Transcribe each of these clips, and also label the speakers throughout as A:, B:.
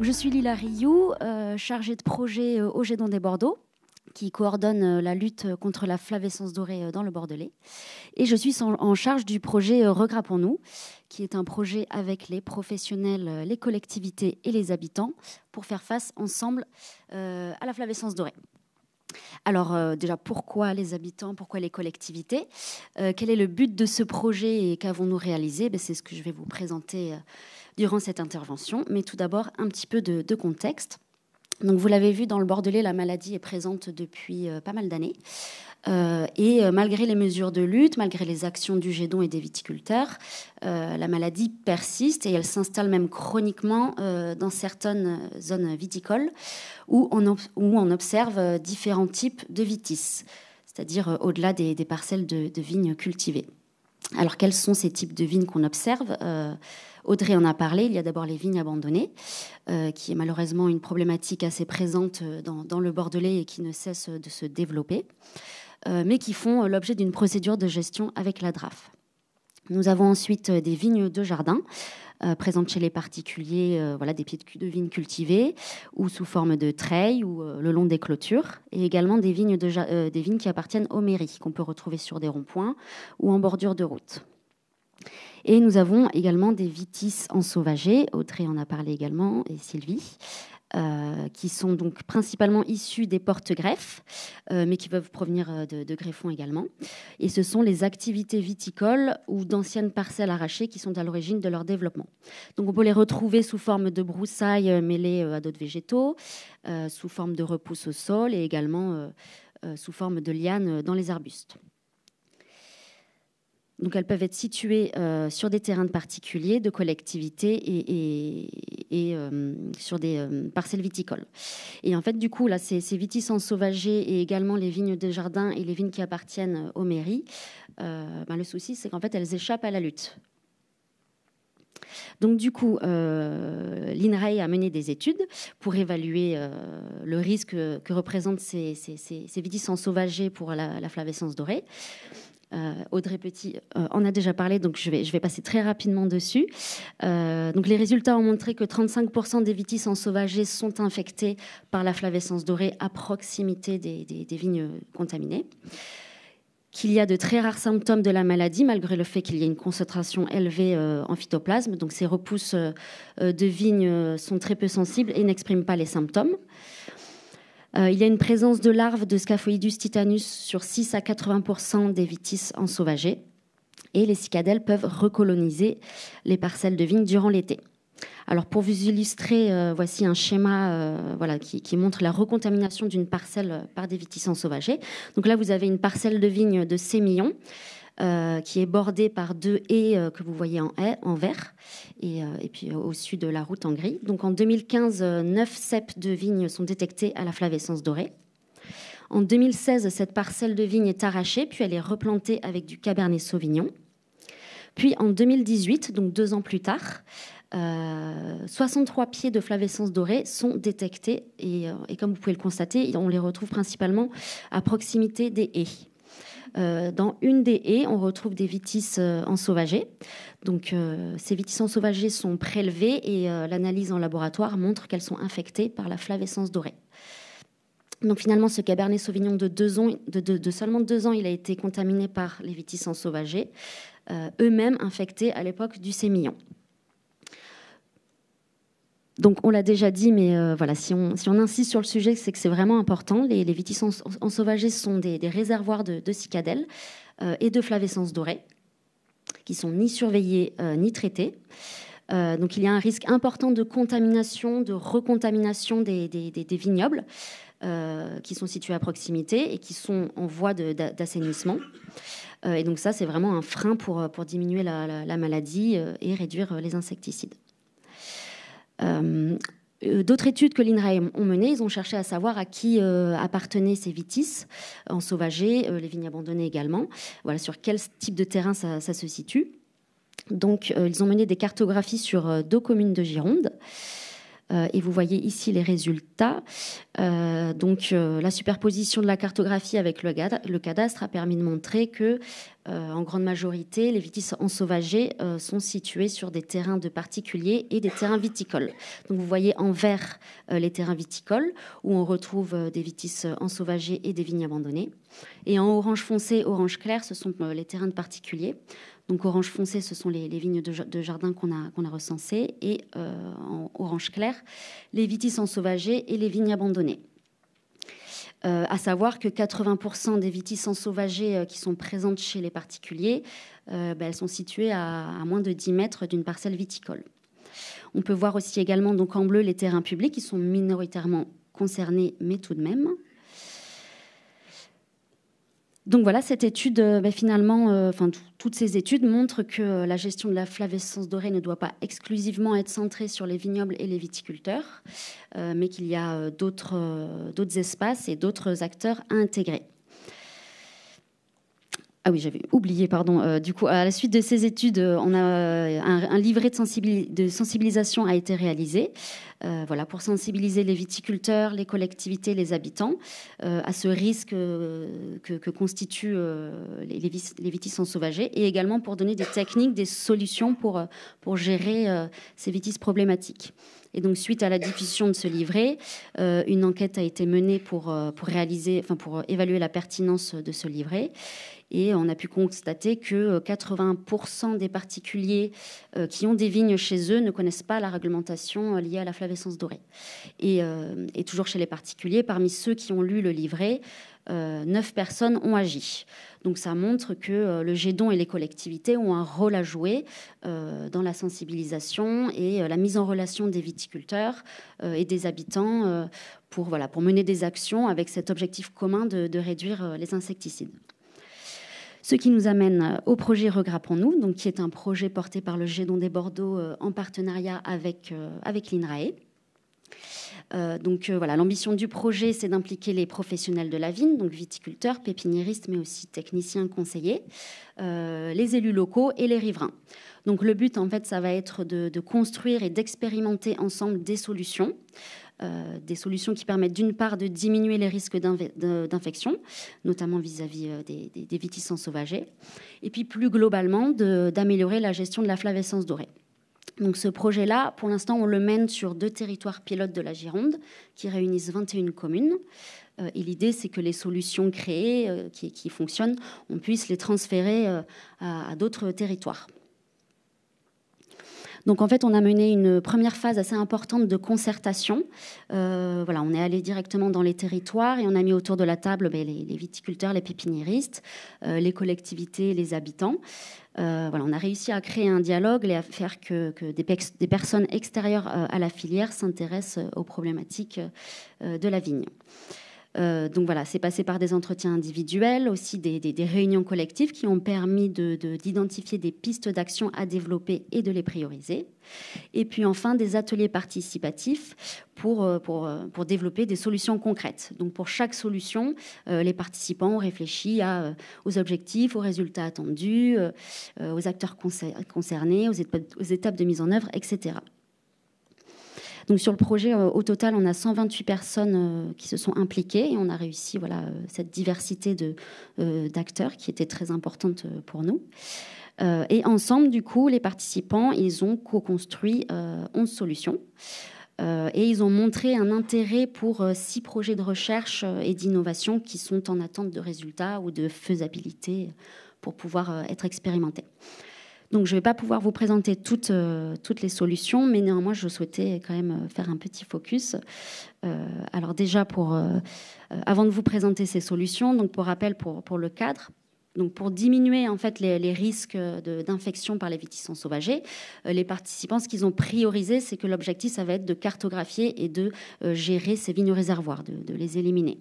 A: Je suis Lila Rioux, euh, chargée de projet euh, au Gédon des Bordeaux, qui coordonne euh, la lutte contre la flavescence dorée dans le Bordelais. Et je suis en, charge du projet Regrappons-nous, qui est un projet avec les professionnels, les collectivités et les habitants pour faire face ensemble à la flavescence dorée. Alors euh, déjà, pourquoi les habitants, pourquoi les collectivités euh, Quel est le but de ce projet et qu'avons-nous réalisé ben, C'est ce que je vais vous présenter euh, durant cette intervention. Mais tout d'abord, un petit peu de, de contexte. Donc vous l'avez vu, dans le Bordelais, la maladie est présente depuis pas mal d'années. Euh, et euh, malgré les mesures de lutte, malgré les actions du Gédon et des viticulteurs, euh, la maladie persiste et elle s'installe même chroniquement dans certaines zones viticoles où on, observe différents types de vitis, c'est-à-dire au-delà des, parcelles de, vignes cultivées. Alors quels sont ces types de vignes qu'on observe Audrey en a parlé, il y a d'abord les vignes abandonnées, qui est malheureusement une problématique assez présente dans, le Bordelais et qui ne cesse de se développer. Euh, mais qui font euh, l'objet d'une procédure de gestion avec la DRAF. Nous avons ensuite euh, des vignes de jardin, présentes chez les particuliers, des pieds de, vignes cultivées, ou sous forme de treilles ou le long des clôtures, et également des vignes, des vignes qui appartiennent aux mairies, qu'on peut retrouver sur des ronds-points ou en bordure de route. Et nous avons également des vitis sauvager. Audrey en a parlé également, et Sylvie, euh, qui sont donc principalement issus des porte-greffes, euh, mais qui peuvent provenir euh, de, de, greffons également. Et ce sont les activités viticoles ou d'anciennes parcelles arrachées qui sont à l'origine de leur développement. Donc on peut les retrouver sous forme de broussailles mêlées à d'autres végétaux, sous forme de repousses au sol et également sous forme de lianes dans les arbustes. Donc elles peuvent être situées euh, sur des terrains de particuliers, de collectivités et, euh, sur des euh, parcelles viticoles. Et en fait, du coup, là, ces, ces vitis et également les vignes de jardin et les vignes qui appartiennent aux mairies, bah, le souci, c'est qu'en fait, elles échappent à la lutte. Donc du coup, euh, l'INRAE a mené des études pour évaluer le risque que représentent ces, ces, ces, pour la, la, flavescence dorée. Euh, Audrey Petit euh, en a déjà parlé, donc je vais, passer très rapidement dessus. Euh, donc les résultats ont montré que 35% des vitis sauvagés sont infectés par la flavescence dorée à proximité des, vignes contaminées qu'il y a de très rares symptômes de la maladie, malgré le fait qu'il y ait une concentration élevée en phytoplasme. Donc ces repousses de vignes sont très peu sensibles et n'expriment pas les symptômes. Euh, il y a une présence de larves de Scaphoidus titanus sur 6 à 80 des vitis ensauvagées. Et les cicadelles peuvent recoloniser les parcelles de vigne durant l'été. Alors pour vous illustrer, euh, voici un schéma euh, qui, montre la recontamination d'une parcelle par des vitis ensauvagées. Donc là, vous avez une parcelle de vigne de Sémillon. Euh, qui est bordée par deux haies euh, que vous voyez en, haie, en vert, et, euh, puis au sud de la route en gris. Donc en 2015, 9 cèpes de vignes sont détectés à la flavescence dorée. En 2016, cette parcelle de vigne est arrachée, puis elle est replantée avec du Cabernet Sauvignon. Puis en 2018, donc deux ans plus tard, 63 pieds de flavescence dorée sont détectés et, comme vous pouvez le constater, on les retrouve principalement à proximité des haies. Euh, dans une des haies, on retrouve des vitis euh, ensauvagées. Donc, euh, ces vitis ensauvagées sont prélevées et l'analyse en laboratoire montre qu'elles sont infectées par la flavescence dorée. Donc finalement, ce Cabernet Sauvignon de, seulement deux ans, il a été contaminé par les vitis ensauvagées, eux-mêmes infectés à l'époque du sémillon donc on l'a déjà dit, mais euh, voilà, si on, insiste sur le sujet, c'est que c'est vraiment important. Les, les ensauvagées sont des, réservoirs de, cicadelles euh, et de flavescence dorée, qui sont ni surveillés euh, ni traités. donc il y a un risque important de contamination, de recontamination des, vignobles qui sont situés à proximité et qui sont en voie d'assainissement. et donc ça, c'est vraiment un frein pour, diminuer la maladie et réduire les insecticides. Euh, euh, d'autres études que l'INRAE ont menées, ils ont cherché à savoir à qui euh, appartenaient ces vitis en sauvager, les vignes abandonnées également, voilà, sur quel type de terrain ça, se situe. Donc, ils ont mené des cartographies sur deux communes de Gironde. Euh, et vous voyez ici les résultats. Euh, donc euh, la superposition de la cartographie avec le, cadastre a permis de montrer que, en grande majorité, les vitis ensauvagées sont situées sur des terrains de particuliers et des terrains viticoles. Donc vous voyez en vert les terrains viticoles où on retrouve des vitis ensauvagées et des vignes abandonnées. Et en orange foncé, orange clair, ce sont les terrains de particuliers. Donc orange foncé, ce sont les, vignes de, jardin qu'on a, recensées, et euh, orange clair, les vitis ensauvagées et les vignes abandonnées. Euh, à savoir que 80% des vitis ensauvagées euh, qui sont présentes chez les particuliers, ben, elles sont situées à, à moins de 10 mètres d'une parcelle viticole. On peut voir aussi également donc en bleu les terrains publics qui sont minoritairement concernés, mais tout de même donc voilà, cette étude, euh, ben, finalement, euh, enfin, toutes ces études montrent que euh, la gestion de la flavescence dorée ne doit pas exclusivement être centrée sur les vignobles et les viticulteurs, mais qu'il y a d'autres, d'autres espaces et d'autres acteurs à intégrer. Ah oui, j'avais oublié, pardon. Euh, du coup, à la suite de ces études, euh, on a euh, un, livret de, sensibilisation a été réalisé, voilà, pour sensibiliser les viticulteurs, les collectivités, les habitants à ce risque que, constituent les, les vitis et également pour donner des techniques, des solutions pour gérer ces vitis problématiques. Et donc, suite à la diffusion de ce livret, euh, une enquête a été menée pour, euh, réaliser, pour euh, évaluer la pertinence de ce livret. Et on a pu constater que 80% des particuliers qui ont des vignes chez eux ne connaissent pas la réglementation liée à la flavescence dorée. et toujours chez les particuliers, parmi ceux qui ont lu le livret, 9 euh, personnes ont agi. Donc ça montre que euh, le Gédon et les collectivités ont un rôle à jouer euh, dans la sensibilisation et la mise en relation des viticulteurs et des habitants pour, voilà, pour mener des actions avec cet objectif commun de, réduire les insecticides. Ce qui nous amène au projet Regrappons-nous, donc qui est un projet porté par le Gédon des Bordeaux en partenariat avec, avec l'INRAE. Euh, donc euh, voilà, l'ambition du projet, c'est d'impliquer les professionnels de la vigne, donc viticulteurs, pépiniéristes, mais aussi techniciens, conseillers, euh, les élus locaux et les riverains. Donc le but, en fait, ça va être de, construire et d'expérimenter ensemble des solutions. des solutions qui permettent d'une part de diminuer les risques d'infection, notamment vis-à-vis des, des, sauvages, et puis plus globalement d'améliorer la gestion de la flavescence dorée. Donc ce projet-là, pour l'instant, on le mène sur deux territoires pilotes de la Gironde qui réunissent 21 communes. Euh, et l'idée, c'est que les solutions créées, euh, qui, fonctionnent, on puisse les transférer euh, à d'autres territoires. Donc en fait, on a mené une première phase assez importante de concertation. Euh, on est allé directement dans les territoires et on a mis autour de la table ben, les, viticulteurs, les pépiniéristes, euh, les collectivités, les habitants. Euh, on a réussi à créer un dialogue et à faire que, des, personnes extérieures à la filière s'intéressent aux problématiques de la vigne. Euh, donc voilà, c'est passé par des entretiens individuels, aussi des, réunions collectives qui ont permis d'identifier des pistes d'action à développer et de les prioriser. Et puis enfin, des ateliers participatifs pour, euh, euh, développer des solutions concrètes. Donc pour chaque solution, les participants ont réfléchi aux objectifs, aux résultats attendus, aux acteurs concernés, aux, étapes de mise en œuvre, etc sur le projet, euh, au total, on a 128 personnes euh, qui se sont impliquées et on a réussi voilà, euh, cette diversité d'acteurs qui était très importante pour nous. et ensemble, du coup, les participants, ils ont co-construit 11 solutions. et ils ont montré un intérêt pour six projets de recherche et d'innovation qui sont en attente de résultats ou de faisabilité pour pouvoir être expérimentés. Donc je ne vais pas pouvoir vous présenter euh, toutes, les solutions, mais néanmoins je souhaitais quand même euh, faire un petit focus. Euh, alors déjà pour, avant de vous présenter ces solutions, donc pour rappel pour, le cadre, donc pour diminuer en fait les, risques d'infection par les vitissons sauvagées, les participants, ce qu'ils ont priorisé, c'est que l'objectif, ça va être de cartographier et de gérer ces vignes réservoirs, de les éliminer.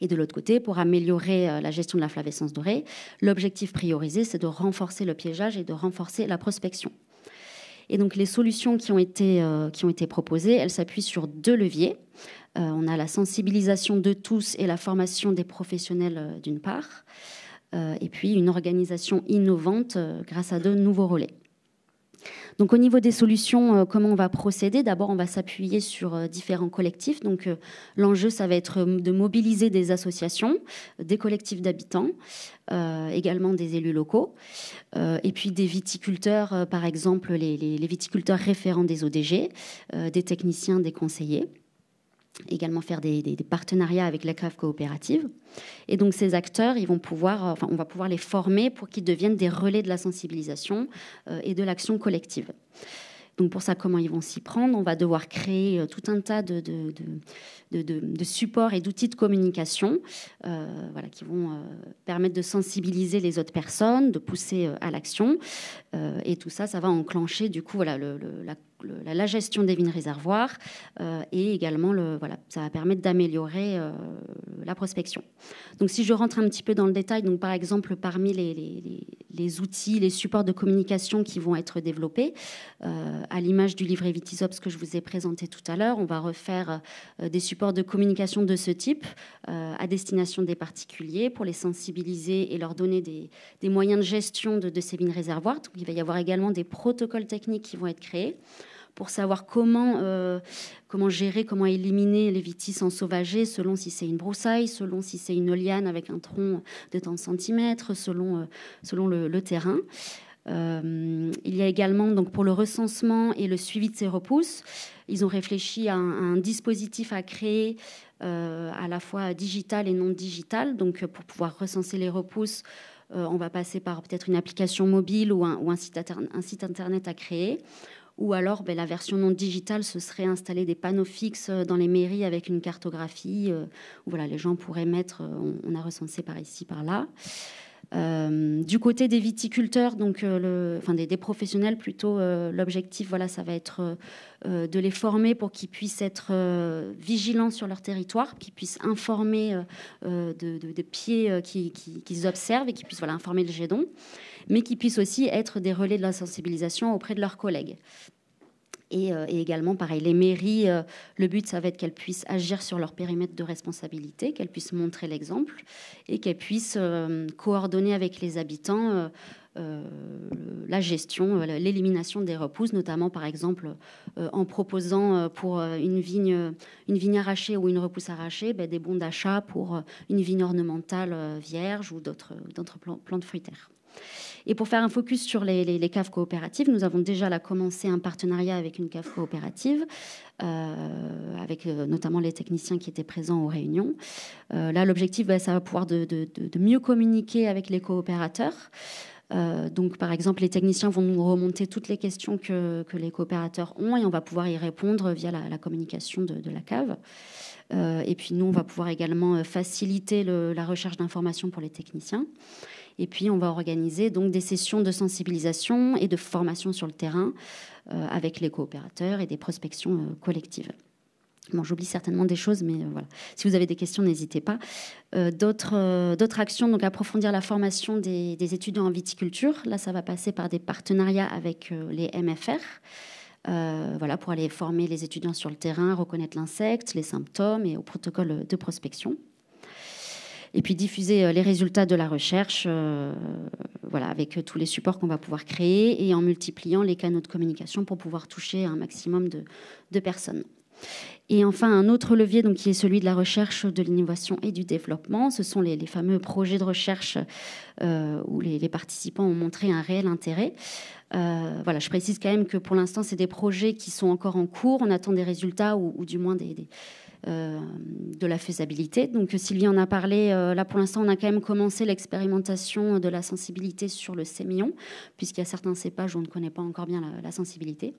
A: Et de l'autre côté, pour améliorer euh, la gestion de la flavescence dorée, l'objectif priorisé, c'est de renforcer le piégeage et de renforcer la prospection. Et donc les solutions qui ont été, euh, qui ont été proposées, elles s'appuient sur deux leviers. Euh, on a la sensibilisation de tous et la formation des professionnels d'une part, et puis une organisation innovante grâce à de nouveaux relais. Donc au niveau des solutions, euh, comment on va procéder D'abord, on va s'appuyer sur euh, différents collectifs. Donc euh, l'enjeu, ça va être de mobiliser des associations, des collectifs d'habitants, également des élus locaux, et puis des viticulteurs, par exemple les, viticulteurs référents des ODG, des techniciens, des conseillers également faire des, partenariats avec la CAF coopérative. Et donc ces acteurs, ils vont pouvoir, euh, enfin, on va pouvoir les former pour qu'ils deviennent des relais de la sensibilisation euh, et de l'action collective. Donc pour ça, comment ils vont s'y prendre On va devoir créer euh, tout un tas de, de, de, de supports et d'outils de communication voilà, qui vont permettre de sensibiliser les autres personnes, de pousser à l'action. et tout ça, ça va enclencher du coup voilà, la la, gestion des vignes réservoirs euh, et également voilà, ça va permettre d'améliorer euh, la prospection. Donc si je rentre un petit peu dans le détail, donc par exemple parmi les, outils, les supports de communication qui vont être développés, euh, à l'image du livret Vitisops que je vous ai présenté tout à l'heure, on va refaire des supports de communication de ce type à destination des particuliers pour les sensibiliser et leur donner des, moyens de gestion de, ces vignes réservoirs. Donc, il va y avoir également des protocoles techniques qui vont être créés pour savoir comment, euh, comment gérer, comment éliminer les vitis ensauvagées, selon si c'est une broussaille, selon si c'est une liane avec un tronc de tant de centimètres, selon, euh, selon le, terrain. Euh, il y a également, donc, pour le recensement et le suivi de ces repousses, ils ont réfléchi à un, dispositif à créer à la fois digital et non digital. Donc, pour pouvoir recenser les repousses, on va passer par peut-être une application mobile ou ou un site internet à créer. Ou alors, ben, la version non digitale, ce serait installer des panneaux fixes euh, dans les mairies avec une cartographie. Euh, où, voilà, les gens pourraient mettre, euh, on, a recensé par ici, par là. Euh, du côté des viticulteurs, donc euh, le, enfin des, professionnels plutôt, euh, l'objectif, voilà, ça va être de les former pour qu'ils puissent être vigilants sur leur territoire, qu'ils puissent informer de, des pieds qu'ils qui, qui observent et qu'ils puissent voilà, informer le GEDON, mais qu'ils puissent aussi être des relais de la sensibilisation auprès de leurs collègues. Euh, et, également, pareil, les mairies, euh, le but, ça va être qu'elles puissent agir sur leur périmètre de responsabilité, qu'elles puissent montrer l'exemple et qu'elles puissent euh, coordonner avec les habitants. la gestion, l'élimination des repousses, notamment par exemple en proposant pour une vigne, une vigne arrachée ou une repousse arrachée ben, des bons d'achat pour une vigne ornementale vierge ou d'autres plantes fruitaires. Et pour faire un focus sur les, caves coopératives, nous avons déjà là commencé un partenariat avec une cave coopérative, euh, avec euh, notamment les techniciens qui étaient présents aux réunions. Euh, là, l'objectif, bah, ça va pouvoir de, mieux communiquer avec les coopérateurs. donc, par exemple, les techniciens vont nous remonter toutes les questions que, les coopérateurs ont et on va pouvoir y répondre via la, communication de, la cave. et puis, nous, on va pouvoir également faciliter la recherche d'informations pour les techniciens. Et puis, on va organiser donc des sessions de sensibilisation et de formation sur le terrain euh, avec les coopérateurs et des prospections euh, collectives. j'oublie certainement des choses, mais euh, voilà. Si vous avez des questions, n'hésitez pas. d'autres, actions, donc approfondir la formation des, étudiants en viticulture. Là, ça va passer par des partenariats avec les MFR. voilà, pour aller former les étudiants sur le terrain, reconnaître l'insecte, les symptômes et au protocole de prospection et puis diffuser euh, les résultats de la recherche euh, voilà, avec euh, tous les supports qu'on va pouvoir créer et en multipliant les canaux de communication pour pouvoir toucher un maximum de, personnes. Et enfin, un autre levier donc, qui est celui de la recherche, de l'innovation et du développement, ce sont les, fameux projets de recherche où les, participants ont montré un réel intérêt. voilà, je précise quand même que pour l'instant, c'est des projets qui sont encore en cours. On attend des résultats ou, du moins des euh, de la faisabilité. Donc Sylvie en a parlé, euh, là pour l'instant on a quand même commencé l'expérimentation euh, de la sensibilité sur le sémillon, puisqu'il y a certains cépages où on ne connaît pas encore bien la, sensibilité.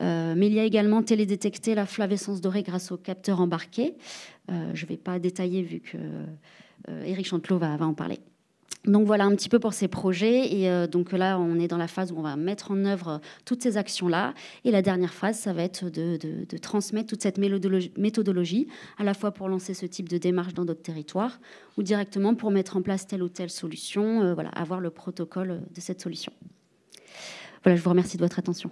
A: mais il y a également télédétecté la flavescence dorée grâce au capteur embarqué. je ne vais pas détailler vu que Eric Chantelot va, va en parler. Donc voilà un petit peu pour ces projets. Et euh, donc là, on est dans la phase où on va mettre en œuvre toutes ces actions-là. Et la dernière phase, ça va être de, transmettre toute cette méthodologie, à la fois pour lancer ce type de démarche dans d'autres territoires ou directement pour mettre en place telle ou telle solution, euh, voilà, avoir le protocole de cette solution. Voilà, je vous remercie de votre attention.